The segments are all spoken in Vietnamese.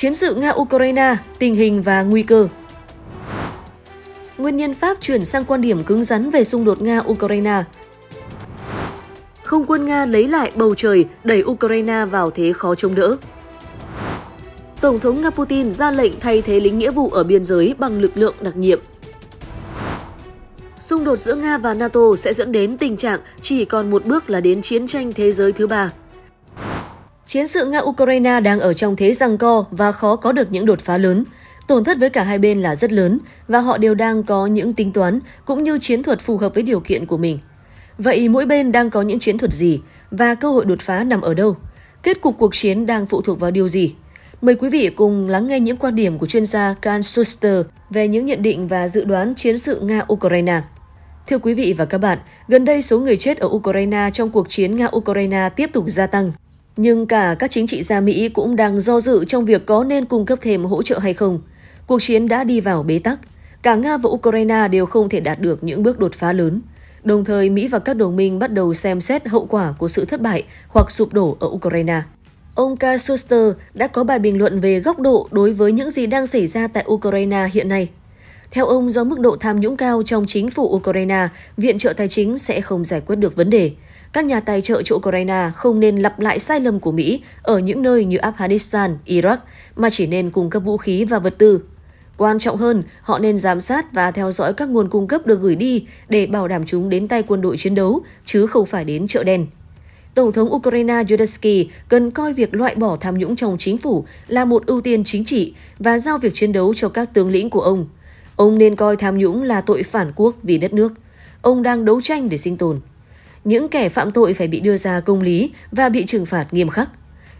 Chiến sự Nga-Ukraine, tình hình và nguy cơ Nguyên nhân Pháp chuyển sang quan điểm cứng rắn về xung đột Nga-Ukraine Không quân Nga lấy lại bầu trời, đẩy Ukraine vào thế khó chống đỡ Tổng thống Nga Putin ra lệnh thay thế lính nghĩa vụ ở biên giới bằng lực lượng đặc nhiệm Xung đột giữa Nga và NATO sẽ dẫn đến tình trạng chỉ còn một bước là đến chiến tranh thế giới thứ ba. Chiến sự Nga-Ukraine đang ở trong thế giằng co và khó có được những đột phá lớn. Tổn thất với cả hai bên là rất lớn và họ đều đang có những tính toán cũng như chiến thuật phù hợp với điều kiện của mình. Vậy mỗi bên đang có những chiến thuật gì và cơ hội đột phá nằm ở đâu? Kết cục cuộc chiến đang phụ thuộc vào điều gì? Mời quý vị cùng lắng nghe những quan điểm của chuyên gia Can Schuster về những nhận định và dự đoán chiến sự Nga-Ukraine. Thưa quý vị và các bạn, gần đây số người chết ở Ukraine trong cuộc chiến Nga-Ukraine tiếp tục gia tăng. Nhưng cả các chính trị gia Mỹ cũng đang do dự trong việc có nên cung cấp thêm hỗ trợ hay không. Cuộc chiến đã đi vào bế tắc. Cả Nga và Ukraine đều không thể đạt được những bước đột phá lớn. Đồng thời, Mỹ và các đồng minh bắt đầu xem xét hậu quả của sự thất bại hoặc sụp đổ ở Ukraine. Ông K. Schuster đã có bài bình luận về góc độ đối với những gì đang xảy ra tại Ukraine hiện nay. Theo ông, do mức độ tham nhũng cao trong chính phủ Ukraine, viện trợ tài chính sẽ không giải quyết được vấn đề – các nhà tài trợ cho Ukraine không nên lặp lại sai lầm của Mỹ ở những nơi như Afghanistan, Iraq, mà chỉ nên cung cấp vũ khí và vật tư. Quan trọng hơn, họ nên giám sát và theo dõi các nguồn cung cấp được gửi đi để bảo đảm chúng đến tay quân đội chiến đấu, chứ không phải đến chợ đen. Tổng thống Ukraine Zelensky cần coi việc loại bỏ tham nhũng trong chính phủ là một ưu tiên chính trị và giao việc chiến đấu cho các tướng lĩnh của ông. Ông nên coi tham nhũng là tội phản quốc vì đất nước. Ông đang đấu tranh để sinh tồn những kẻ phạm tội phải bị đưa ra công lý và bị trừng phạt nghiêm khắc.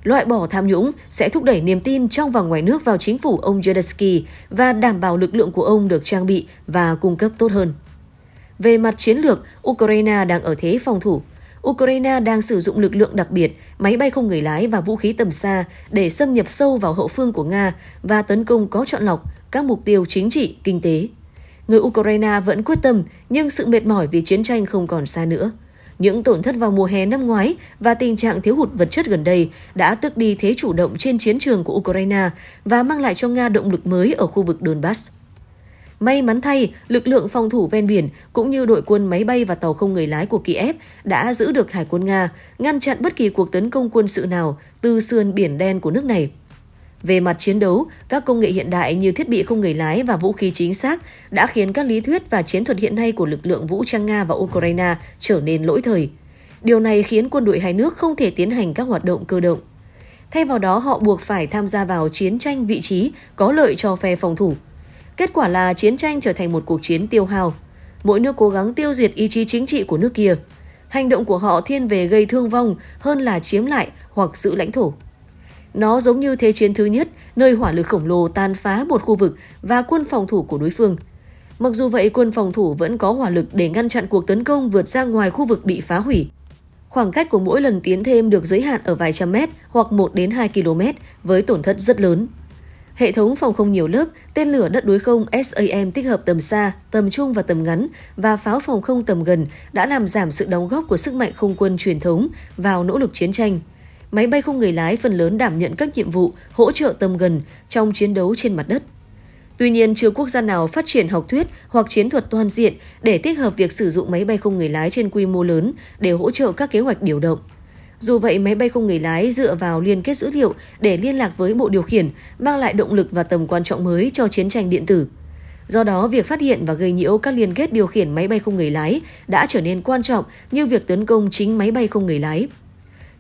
Loại bỏ tham nhũng sẽ thúc đẩy niềm tin trong và ngoài nước vào chính phủ ông Zelensky và đảm bảo lực lượng của ông được trang bị và cung cấp tốt hơn. Về mặt chiến lược, Ukraine đang ở thế phòng thủ. Ukraine đang sử dụng lực lượng đặc biệt, máy bay không người lái và vũ khí tầm xa để xâm nhập sâu vào hậu phương của Nga và tấn công có chọn lọc các mục tiêu chính trị, kinh tế. Người Ukraine vẫn quyết tâm, nhưng sự mệt mỏi vì chiến tranh không còn xa nữa. Những tổn thất vào mùa hè năm ngoái và tình trạng thiếu hụt vật chất gần đây đã tước đi thế chủ động trên chiến trường của Ukraine và mang lại cho Nga động lực mới ở khu vực Donbass. May mắn thay, lực lượng phòng thủ ven biển cũng như đội quân máy bay và tàu không người lái của Kiev đã giữ được hải quân Nga, ngăn chặn bất kỳ cuộc tấn công quân sự nào từ sườn biển đen của nước này. Về mặt chiến đấu, các công nghệ hiện đại như thiết bị không người lái và vũ khí chính xác đã khiến các lý thuyết và chiến thuật hiện nay của lực lượng vũ trang Nga và Ukraine trở nên lỗi thời. Điều này khiến quân đội hai nước không thể tiến hành các hoạt động cơ động. Thay vào đó, họ buộc phải tham gia vào chiến tranh vị trí có lợi cho phe phòng thủ. Kết quả là chiến tranh trở thành một cuộc chiến tiêu hao. Mỗi nước cố gắng tiêu diệt ý chí chính trị của nước kia. Hành động của họ thiên về gây thương vong hơn là chiếm lại hoặc giữ lãnh thổ. Nó giống như Thế chiến thứ nhất, nơi hỏa lực khổng lồ tàn phá một khu vực và quân phòng thủ của đối phương. Mặc dù vậy, quân phòng thủ vẫn có hỏa lực để ngăn chặn cuộc tấn công vượt ra ngoài khu vực bị phá hủy. Khoảng cách của mỗi lần tiến thêm được giới hạn ở vài trăm mét hoặc 1 đến 2 km với tổn thất rất lớn. Hệ thống phòng không nhiều lớp, tên lửa đất đối không SAM tích hợp tầm xa, tầm trung và tầm ngắn và pháo phòng không tầm gần đã làm giảm sự đóng góp của sức mạnh không quân truyền thống vào nỗ lực chiến tranh máy bay không người lái phần lớn đảm nhận các nhiệm vụ hỗ trợ tầm gần trong chiến đấu trên mặt đất. Tuy nhiên, chưa quốc gia nào phát triển học thuyết hoặc chiến thuật toàn diện để tích hợp việc sử dụng máy bay không người lái trên quy mô lớn để hỗ trợ các kế hoạch điều động. Dù vậy, máy bay không người lái dựa vào liên kết dữ liệu để liên lạc với bộ điều khiển, mang lại động lực và tầm quan trọng mới cho chiến tranh điện tử. Do đó, việc phát hiện và gây nhiễu các liên kết điều khiển máy bay không người lái đã trở nên quan trọng như việc tấn công chính máy bay không người lái.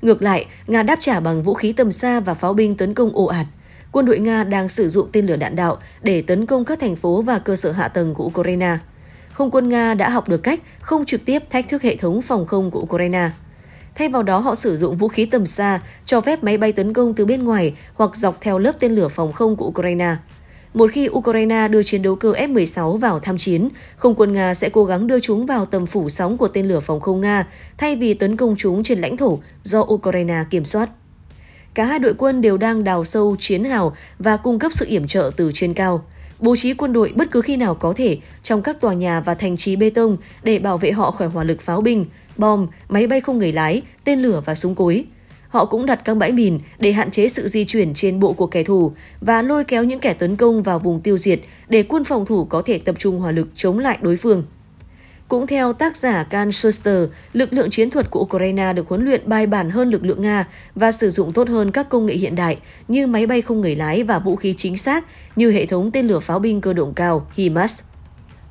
Ngược lại, Nga đáp trả bằng vũ khí tầm xa và pháo binh tấn công ồ ạt. Quân đội Nga đang sử dụng tên lửa đạn đạo để tấn công các thành phố và cơ sở hạ tầng của Ukraine. Không quân Nga đã học được cách không trực tiếp thách thức hệ thống phòng không của Ukraine. Thay vào đó, họ sử dụng vũ khí tầm xa, cho phép máy bay tấn công từ bên ngoài hoặc dọc theo lớp tên lửa phòng không của Ukraine. Một khi Ukraine đưa chiến đấu cơ F-16 vào tham chiến, không quân Nga sẽ cố gắng đưa chúng vào tầm phủ sóng của tên lửa phòng không Nga thay vì tấn công chúng trên lãnh thổ do Ukraine kiểm soát. Cả hai đội quân đều đang đào sâu chiến hào và cung cấp sự yểm trợ từ trên cao. Bố trí quân đội bất cứ khi nào có thể trong các tòa nhà và thành trì bê tông để bảo vệ họ khỏi hỏa lực pháo binh, bom, máy bay không người lái, tên lửa và súng cối – Họ cũng đặt các bãi mìn để hạn chế sự di chuyển trên bộ của kẻ thù và lôi kéo những kẻ tấn công vào vùng tiêu diệt để quân phòng thủ có thể tập trung hỏa lực chống lại đối phương. Cũng theo tác giả Can Schuster, lực lượng chiến thuật của Ukraine được huấn luyện bài bản hơn lực lượng Nga và sử dụng tốt hơn các công nghệ hiện đại như máy bay không người lái và vũ khí chính xác như hệ thống tên lửa pháo binh cơ động cao HIMARS.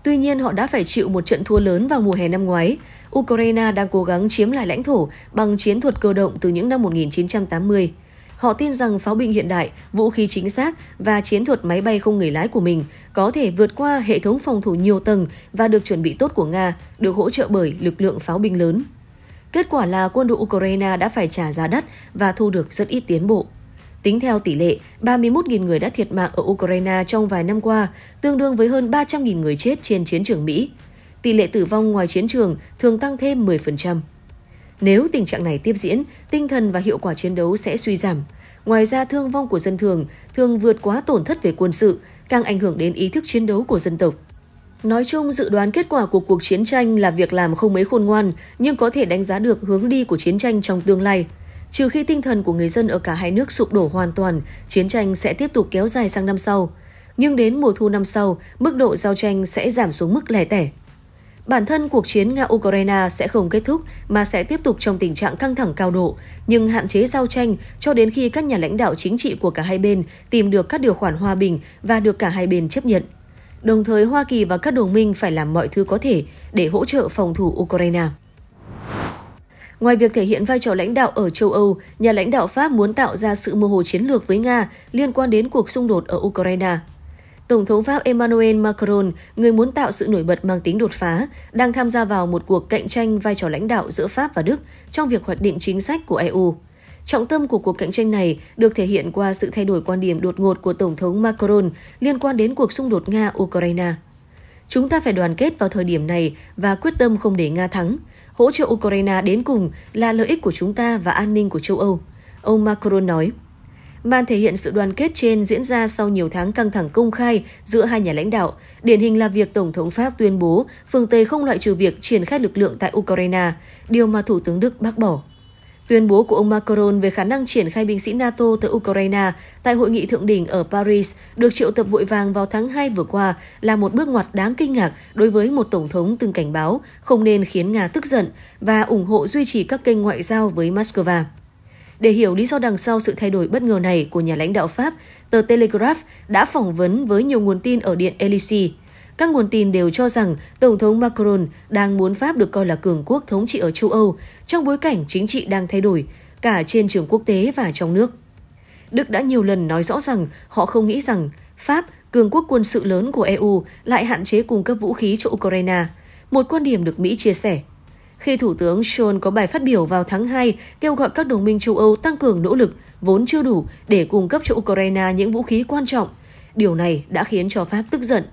Tuy nhiên, họ đã phải chịu một trận thua lớn vào mùa hè năm ngoái. Ukraine đang cố gắng chiếm lại lãnh thổ bằng chiến thuật cơ động từ những năm 1980. Họ tin rằng pháo binh hiện đại, vũ khí chính xác và chiến thuật máy bay không người lái của mình có thể vượt qua hệ thống phòng thủ nhiều tầng và được chuẩn bị tốt của Nga, được hỗ trợ bởi lực lượng pháo binh lớn. Kết quả là quân đội Ukraine đã phải trả giá đắt và thu được rất ít tiến bộ. Tính theo tỷ lệ, 31.000 người đã thiệt mạng ở Ukraine trong vài năm qua, tương đương với hơn 300.000 người chết trên chiến trường Mỹ tỷ lệ tử vong ngoài chiến trường thường tăng thêm 10%. Nếu tình trạng này tiếp diễn, tinh thần và hiệu quả chiến đấu sẽ suy giảm. Ngoài ra, thương vong của dân thường thường vượt quá tổn thất về quân sự, càng ảnh hưởng đến ý thức chiến đấu của dân tộc. Nói chung, dự đoán kết quả của cuộc chiến tranh là việc làm không mấy khôn ngoan, nhưng có thể đánh giá được hướng đi của chiến tranh trong tương lai. Trừ khi tinh thần của người dân ở cả hai nước sụp đổ hoàn toàn, chiến tranh sẽ tiếp tục kéo dài sang năm sau. Nhưng đến mùa thu năm sau, mức độ giao tranh sẽ giảm xuống mức lẻ tẻ. Bản thân cuộc chiến Nga-Ukraine sẽ không kết thúc mà sẽ tiếp tục trong tình trạng căng thẳng cao độ, nhưng hạn chế giao tranh cho đến khi các nhà lãnh đạo chính trị của cả hai bên tìm được các điều khoản hòa bình và được cả hai bên chấp nhận. Đồng thời, Hoa Kỳ và các đồng minh phải làm mọi thứ có thể để hỗ trợ phòng thủ Ukraine. Ngoài việc thể hiện vai trò lãnh đạo ở châu Âu, nhà lãnh đạo Pháp muốn tạo ra sự mơ hồ chiến lược với Nga liên quan đến cuộc xung đột ở Ukraine Tổng thống Pháp Emmanuel Macron, người muốn tạo sự nổi bật mang tính đột phá, đang tham gia vào một cuộc cạnh tranh vai trò lãnh đạo giữa Pháp và Đức trong việc hoạch định chính sách của EU. Trọng tâm của cuộc cạnh tranh này được thể hiện qua sự thay đổi quan điểm đột ngột của Tổng thống Macron liên quan đến cuộc xung đột Nga-Ukraine. Chúng ta phải đoàn kết vào thời điểm này và quyết tâm không để Nga thắng. Hỗ trợ Ukraine đến cùng là lợi ích của chúng ta và an ninh của châu Âu, ông Macron nói. Màn thể hiện sự đoàn kết trên diễn ra sau nhiều tháng căng thẳng công khai giữa hai nhà lãnh đạo. Điển hình là việc Tổng thống Pháp tuyên bố phương Tây không loại trừ việc triển khai lực lượng tại Ukraine, điều mà Thủ tướng Đức bác bỏ. Tuyên bố của ông Macron về khả năng triển khai binh sĩ NATO tới Ukraine tại hội nghị thượng đỉnh ở Paris được triệu tập vội vàng vào tháng 2 vừa qua là một bước ngoặt đáng kinh ngạc đối với một tổng thống từng cảnh báo không nên khiến Nga tức giận và ủng hộ duy trì các kênh ngoại giao với Moscow. Để hiểu lý do đằng sau sự thay đổi bất ngờ này của nhà lãnh đạo Pháp, tờ Telegraph đã phỏng vấn với nhiều nguồn tin ở Điện Elysee. Các nguồn tin đều cho rằng Tổng thống Macron đang muốn Pháp được coi là cường quốc thống trị ở châu Âu trong bối cảnh chính trị đang thay đổi, cả trên trường quốc tế và trong nước. Đức đã nhiều lần nói rõ rằng họ không nghĩ rằng Pháp, cường quốc quân sự lớn của EU, lại hạn chế cung cấp vũ khí cho Ukraine, một quan điểm được Mỹ chia sẻ khi Thủ tướng Scholz có bài phát biểu vào tháng 2 kêu gọi các đồng minh châu Âu tăng cường nỗ lực vốn chưa đủ để cung cấp cho Ukraine những vũ khí quan trọng. Điều này đã khiến cho Pháp tức giận.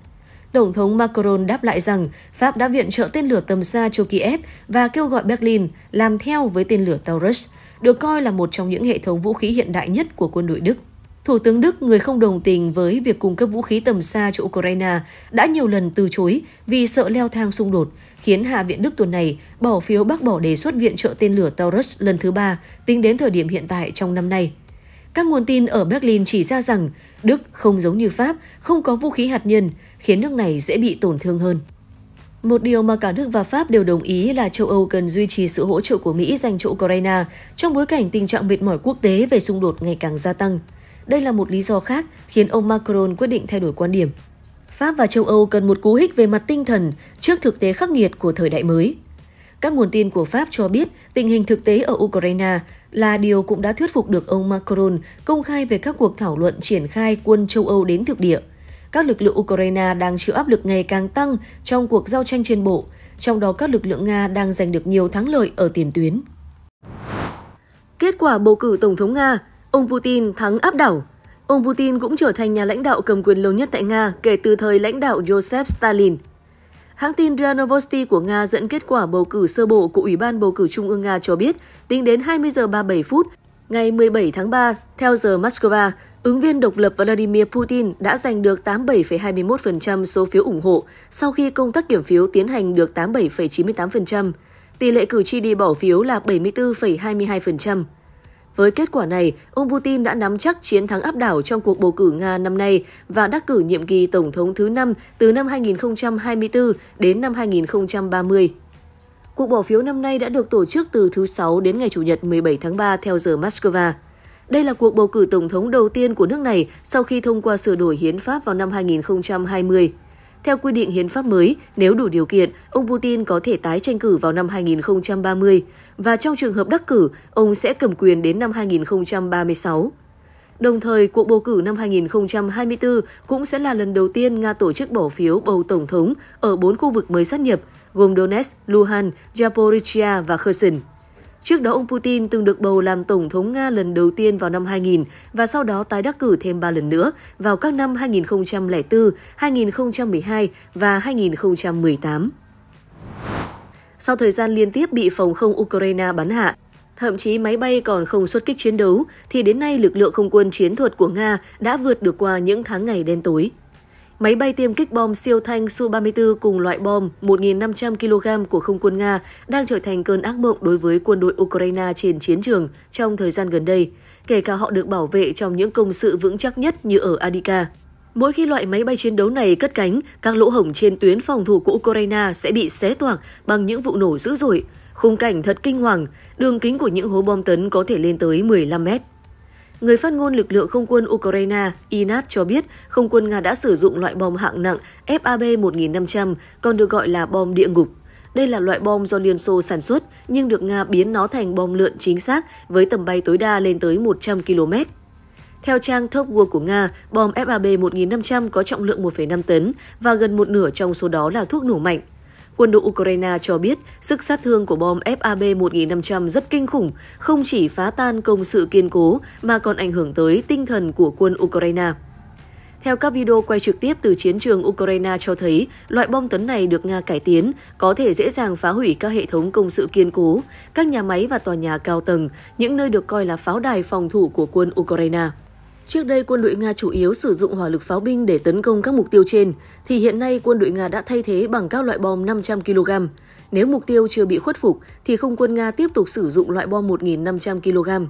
Tổng thống Macron đáp lại rằng Pháp đã viện trợ tên lửa tầm xa cho Kiev và kêu gọi Berlin làm theo với tên lửa Taurus, được coi là một trong những hệ thống vũ khí hiện đại nhất của quân đội Đức. Thủ tướng Đức, người không đồng tình với việc cung cấp vũ khí tầm xa cho Ukraine, đã nhiều lần từ chối vì sợ leo thang xung đột, khiến Hạ viện Đức tuần này bỏ phiếu bác bỏ đề xuất viện trợ tên lửa Taurus lần thứ ba tính đến thời điểm hiện tại trong năm nay. Các nguồn tin ở Berlin chỉ ra rằng Đức không giống như Pháp, không có vũ khí hạt nhân, khiến nước này dễ bị tổn thương hơn. Một điều mà cả Đức và Pháp đều đồng ý là châu Âu cần duy trì sự hỗ trợ của Mỹ dành cho Ukraine trong bối cảnh tình trạng mệt mỏi quốc tế về xung đột ngày càng gia tăng. Đây là một lý do khác khiến ông Macron quyết định thay đổi quan điểm. Pháp và châu Âu cần một cú hích về mặt tinh thần trước thực tế khắc nghiệt của thời đại mới. Các nguồn tin của Pháp cho biết tình hình thực tế ở Ukraine là điều cũng đã thuyết phục được ông Macron công khai về các cuộc thảo luận triển khai quân châu Âu đến thực địa. Các lực lượng Ukraine đang chịu áp lực ngày càng tăng trong cuộc giao tranh trên bộ, trong đó các lực lượng Nga đang giành được nhiều thắng lợi ở tiền tuyến. Kết quả bầu cử Tổng thống Nga Ông Putin thắng áp đảo. Ông Putin cũng trở thành nhà lãnh đạo cầm quyền lâu nhất tại Nga kể từ thời lãnh đạo Joseph Stalin. Hãng tin RIA Novosti của Nga dẫn kết quả bầu cử sơ bộ của Ủy ban bầu cử Trung ương Nga cho biết, tính đến 20 giờ 37 phút ngày 17 tháng 3 theo giờ Moscow, ứng viên độc lập Vladimir Putin đã giành được 87,21% số phiếu ủng hộ sau khi công tác kiểm phiếu tiến hành được 87,98%. Tỷ lệ cử tri đi bỏ phiếu là 74,22%. Với kết quả này, ông Putin đã nắm chắc chiến thắng áp đảo trong cuộc bầu cử Nga năm nay và đắc cử nhiệm kỳ Tổng thống thứ 5 từ năm 2024 đến năm 2030. Cuộc bỏ phiếu năm nay đã được tổ chức từ thứ Sáu đến ngày Chủ nhật 17 tháng 3 theo giờ Moscow. Đây là cuộc bầu cử tổng thống đầu tiên của nước này sau khi thông qua sửa đổi hiến pháp vào năm 2020. Theo quy định hiến pháp mới, nếu đủ điều kiện, ông Putin có thể tái tranh cử vào năm 2030 và trong trường hợp đắc cử, ông sẽ cầm quyền đến năm 2036. Đồng thời, cuộc bầu cử năm 2024 cũng sẽ là lần đầu tiên Nga tổ chức bỏ phiếu bầu tổng thống ở bốn khu vực mới sát nhập, gồm Donetsk, Luhansk, Zaporizhia và Kherson. Trước đó, ông Putin từng được bầu làm Tổng thống Nga lần đầu tiên vào năm 2000 và sau đó tái đắc cử thêm 3 lần nữa vào các năm 2004, 2012 và 2018. Sau thời gian liên tiếp bị phòng không Ukraine bắn hạ, thậm chí máy bay còn không xuất kích chiến đấu, thì đến nay lực lượng không quân chiến thuật của Nga đã vượt được qua những tháng ngày đen tối. Máy bay tiêm kích bom siêu thanh Su-34 cùng loại bom 1.500 kg của không quân Nga đang trở thành cơn ác mộng đối với quân đội Ukraine trên chiến trường trong thời gian gần đây, kể cả họ được bảo vệ trong những công sự vững chắc nhất như ở Adika. Mỗi khi loại máy bay chiến đấu này cất cánh, các lỗ hổng trên tuyến phòng thủ của Ukraine sẽ bị xé toạc bằng những vụ nổ dữ dội. Khung cảnh thật kinh hoàng, đường kính của những hố bom tấn có thể lên tới 15 mét. Người phát ngôn lực lượng không quân Ukraine Inat cho biết không quân Nga đã sử dụng loại bom hạng nặng FAB-1500, còn được gọi là bom địa ngục. Đây là loại bom do Liên Xô sản xuất, nhưng được Nga biến nó thành bom lượn chính xác với tầm bay tối đa lên tới 100 km. Theo trang Top War của Nga, bom FAB-1500 có trọng lượng 1,5 tấn và gần một nửa trong số đó là thuốc nổ mạnh. Quân đội Ukraine cho biết sức sát thương của bom FAB-1500 rất kinh khủng, không chỉ phá tan công sự kiên cố mà còn ảnh hưởng tới tinh thần của quân Ukraine. Theo các video quay trực tiếp từ chiến trường Ukraine cho thấy, loại bom tấn này được Nga cải tiến, có thể dễ dàng phá hủy các hệ thống công sự kiên cố, các nhà máy và tòa nhà cao tầng, những nơi được coi là pháo đài phòng thủ của quân Ukraine. Trước đây quân đội Nga chủ yếu sử dụng hỏa lực pháo binh để tấn công các mục tiêu trên, thì hiện nay quân đội Nga đã thay thế bằng các loại bom 500 kg. Nếu mục tiêu chưa bị khuất phục thì không quân Nga tiếp tục sử dụng loại bom 1.500 kg.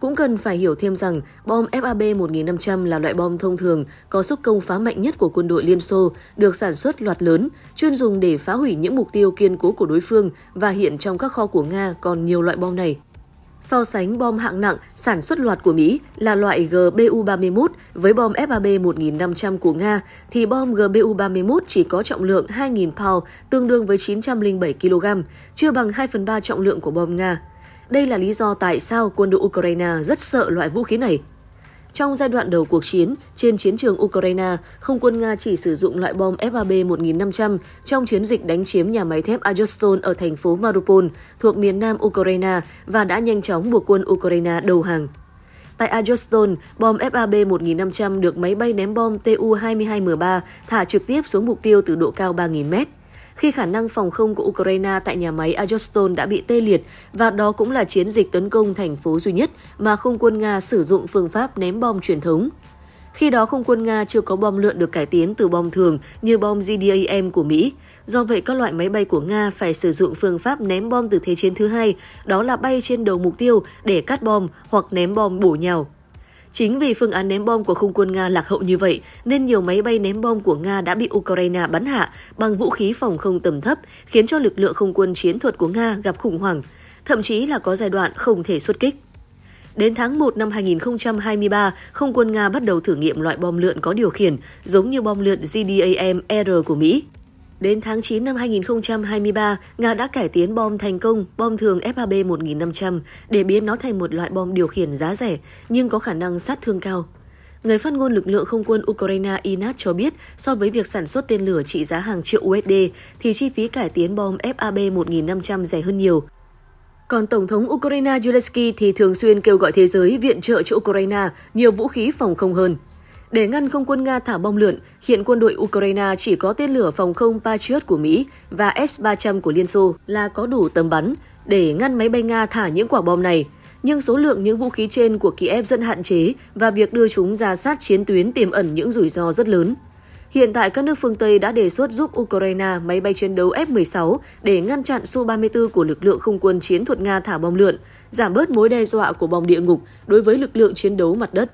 Cũng cần phải hiểu thêm rằng bom FAB 1500 là loại bom thông thường có sức công phá mạnh nhất của quân đội Liên Xô, được sản xuất loạt lớn, chuyên dùng để phá hủy những mục tiêu kiên cố của đối phương và hiện trong các kho của Nga còn nhiều loại bom này. So sánh bom hạng nặng sản xuất loạt của Mỹ là loại GBU-31 với bom FAB 1500 của Nga, thì bom GBU-31 chỉ có trọng lượng 2.000 pound, tương đương với 907 kg, chưa bằng 2 phần 3 trọng lượng của bom Nga. Đây là lý do tại sao quân đội Ukraine rất sợ loại vũ khí này trong giai đoạn đầu cuộc chiến, trên chiến trường Ukraine, không quân Nga chỉ sử dụng loại bom FAB-1500 trong chiến dịch đánh chiếm nhà máy thép Azovstal ở thành phố Mariupol thuộc miền nam Ukraine và đã nhanh chóng buộc quân Ukraine đầu hàng. Tại Azovstal, bom FAB-1500 được máy bay ném bom Tu-22M3 thả trực tiếp xuống mục tiêu từ độ cao 3.000 m khi khả năng phòng không của Ukraine tại nhà máy Azovstal đã bị tê liệt và đó cũng là chiến dịch tấn công thành phố duy nhất mà không quân Nga sử dụng phương pháp ném bom truyền thống. Khi đó không quân Nga chưa có bom lượn được cải tiến từ bom thường như bom GDAM của Mỹ. Do vậy các loại máy bay của Nga phải sử dụng phương pháp ném bom từ thế chiến thứ hai, đó là bay trên đầu mục tiêu để cắt bom hoặc ném bom bổ nhào Chính vì phương án ném bom của không quân Nga lạc hậu như vậy, nên nhiều máy bay ném bom của Nga đã bị Ukraine bắn hạ bằng vũ khí phòng không tầm thấp, khiến cho lực lượng không quân chiến thuật của Nga gặp khủng hoảng, thậm chí là có giai đoạn không thể xuất kích. Đến tháng 1 năm 2023, không quân Nga bắt đầu thử nghiệm loại bom lượn có điều khiển, giống như bom lượn GDAM-R của Mỹ. Đến tháng 9 năm 2023, Nga đã cải tiến bom thành công, bom thường FAB 1500 để biến nó thành một loại bom điều khiển giá rẻ nhưng có khả năng sát thương cao. Người phát ngôn lực lượng không quân Ukraine Inat cho biết, so với việc sản xuất tên lửa trị giá hàng triệu USD thì chi phí cải tiến bom FAB 1500 rẻ hơn nhiều. Còn Tổng thống Ukraine Zelensky thì thường xuyên kêu gọi thế giới viện trợ cho Ukraine nhiều vũ khí phòng không hơn. Để ngăn không quân Nga thả bom lượn, hiện quân đội Ukraine chỉ có tên lửa phòng không Patriot của Mỹ và S-300 của Liên Xô là có đủ tầm bắn để ngăn máy bay Nga thả những quả bom này. Nhưng số lượng những vũ khí trên của Kiev rất hạn chế và việc đưa chúng ra sát chiến tuyến tiềm ẩn những rủi ro rất lớn. Hiện tại, các nước phương Tây đã đề xuất giúp Ukraine máy bay chiến đấu F-16 để ngăn chặn Su-34 của lực lượng không quân chiến thuật Nga thả bom lượn, giảm bớt mối đe dọa của bom địa ngục đối với lực lượng chiến đấu mặt đất.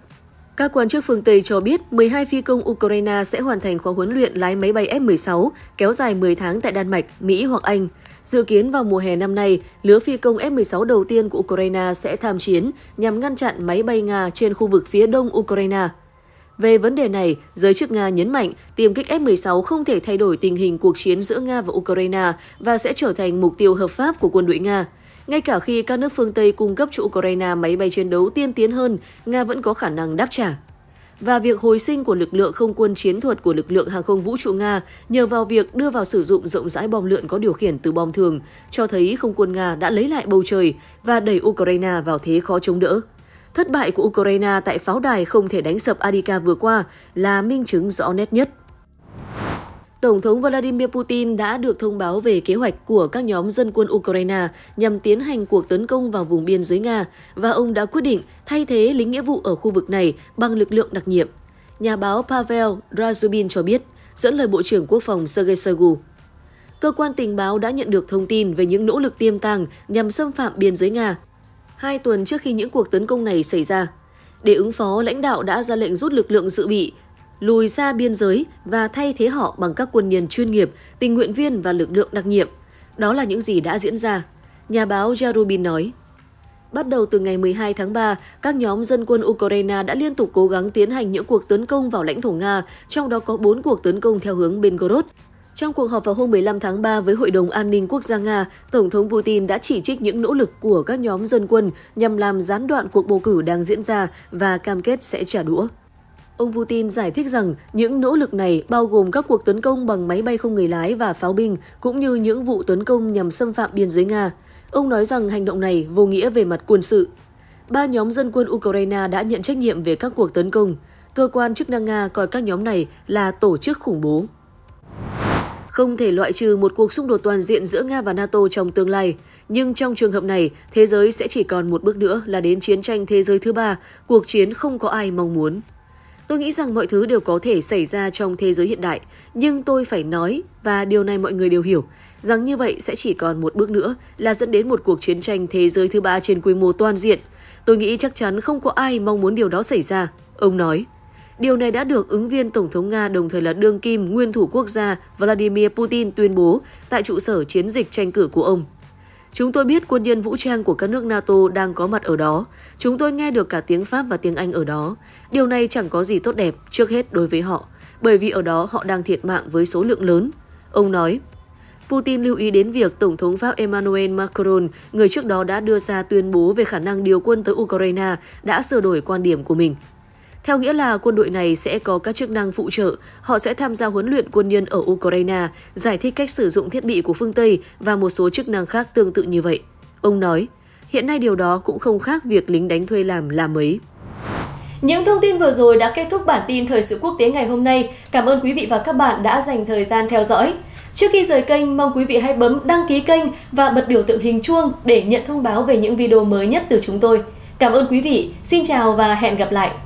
Các quan chức phương Tây cho biết 12 phi công Ukraine sẽ hoàn thành khóa huấn luyện lái máy bay F-16 kéo dài 10 tháng tại Đan Mạch, Mỹ hoặc Anh. Dự kiến vào mùa hè năm nay, lứa phi công F-16 đầu tiên của Ukraine sẽ tham chiến nhằm ngăn chặn máy bay Nga trên khu vực phía đông Ukraine. Về vấn đề này, giới chức Nga nhấn mạnh tiêm kích F-16 không thể thay đổi tình hình cuộc chiến giữa Nga và Ukraine và sẽ trở thành mục tiêu hợp pháp của quân đội Nga. Ngay cả khi các nước phương Tây cung cấp cho Ukraine máy bay chiến đấu tiên tiến hơn, Nga vẫn có khả năng đáp trả. Và việc hồi sinh của lực lượng không quân chiến thuật của lực lượng hàng không vũ trụ Nga nhờ vào việc đưa vào sử dụng rộng rãi bom lượn có điều khiển từ bom thường, cho thấy không quân Nga đã lấy lại bầu trời và đẩy Ukraine vào thế khó chống đỡ. Thất bại của Ukraine tại pháo đài không thể đánh sập Adika vừa qua là minh chứng rõ nét nhất. Tổng thống Vladimir Putin đã được thông báo về kế hoạch của các nhóm dân quân Ukraine nhằm tiến hành cuộc tấn công vào vùng biên giới Nga và ông đã quyết định thay thế lính nghĩa vụ ở khu vực này bằng lực lượng đặc nhiệm. Nhà báo Pavel Razubin cho biết, dẫn lời Bộ trưởng Quốc phòng Sergei Shoigu. Cơ quan tình báo đã nhận được thông tin về những nỗ lực tiêm tàng nhằm xâm phạm biên giới Nga. Hai tuần trước khi những cuộc tấn công này xảy ra, để ứng phó, lãnh đạo đã ra lệnh rút lực lượng dự bị lùi ra biên giới và thay thế họ bằng các quân nhân chuyên nghiệp, tình nguyện viên và lực lượng đặc nhiệm. Đó là những gì đã diễn ra, nhà báo Jarubin nói. Bắt đầu từ ngày 12 tháng 3, các nhóm dân quân Ukraine đã liên tục cố gắng tiến hành những cuộc tấn công vào lãnh thổ Nga, trong đó có 4 cuộc tấn công theo hướng Belgorod. Trong cuộc họp vào hôm 15 tháng 3 với Hội đồng An ninh Quốc gia Nga, Tổng thống Putin đã chỉ trích những nỗ lực của các nhóm dân quân nhằm làm gián đoạn cuộc bầu cử đang diễn ra và cam kết sẽ trả đũa. Ông Putin giải thích rằng những nỗ lực này bao gồm các cuộc tấn công bằng máy bay không người lái và pháo binh, cũng như những vụ tấn công nhằm xâm phạm biên giới Nga. Ông nói rằng hành động này vô nghĩa về mặt quân sự. Ba nhóm dân quân Ukraine đã nhận trách nhiệm về các cuộc tấn công. Cơ quan chức năng Nga coi các nhóm này là tổ chức khủng bố. Không thể loại trừ một cuộc xung đột toàn diện giữa Nga và NATO trong tương lai, nhưng trong trường hợp này, thế giới sẽ chỉ còn một bước nữa là đến chiến tranh thế giới thứ ba, cuộc chiến không có ai mong muốn. Tôi nghĩ rằng mọi thứ đều có thể xảy ra trong thế giới hiện đại, nhưng tôi phải nói và điều này mọi người đều hiểu rằng như vậy sẽ chỉ còn một bước nữa là dẫn đến một cuộc chiến tranh thế giới thứ ba trên quy mô toàn diện. Tôi nghĩ chắc chắn không có ai mong muốn điều đó xảy ra, ông nói. Điều này đã được ứng viên Tổng thống Nga đồng thời là đương kim nguyên thủ quốc gia Vladimir Putin tuyên bố tại trụ sở chiến dịch tranh cử của ông. Chúng tôi biết quân nhân vũ trang của các nước NATO đang có mặt ở đó. Chúng tôi nghe được cả tiếng Pháp và tiếng Anh ở đó. Điều này chẳng có gì tốt đẹp, trước hết đối với họ, bởi vì ở đó họ đang thiệt mạng với số lượng lớn. Ông nói, Putin lưu ý đến việc Tổng thống Pháp Emmanuel Macron, người trước đó đã đưa ra tuyên bố về khả năng điều quân tới Ukraine, đã sửa đổi quan điểm của mình. Theo nghĩa là quân đội này sẽ có các chức năng phụ trợ, họ sẽ tham gia huấn luyện quân nhân ở Ukraine, giải thích cách sử dụng thiết bị của phương Tây và một số chức năng khác tương tự như vậy. Ông nói, hiện nay điều đó cũng không khác việc lính đánh thuê làm là mấy. Những thông tin vừa rồi đã kết thúc bản tin thời sự quốc tế ngày hôm nay. Cảm ơn quý vị và các bạn đã dành thời gian theo dõi. Trước khi rời kênh, mong quý vị hãy bấm đăng ký kênh và bật biểu tượng hình chuông để nhận thông báo về những video mới nhất từ chúng tôi. Cảm ơn quý vị, xin chào và hẹn gặp lại!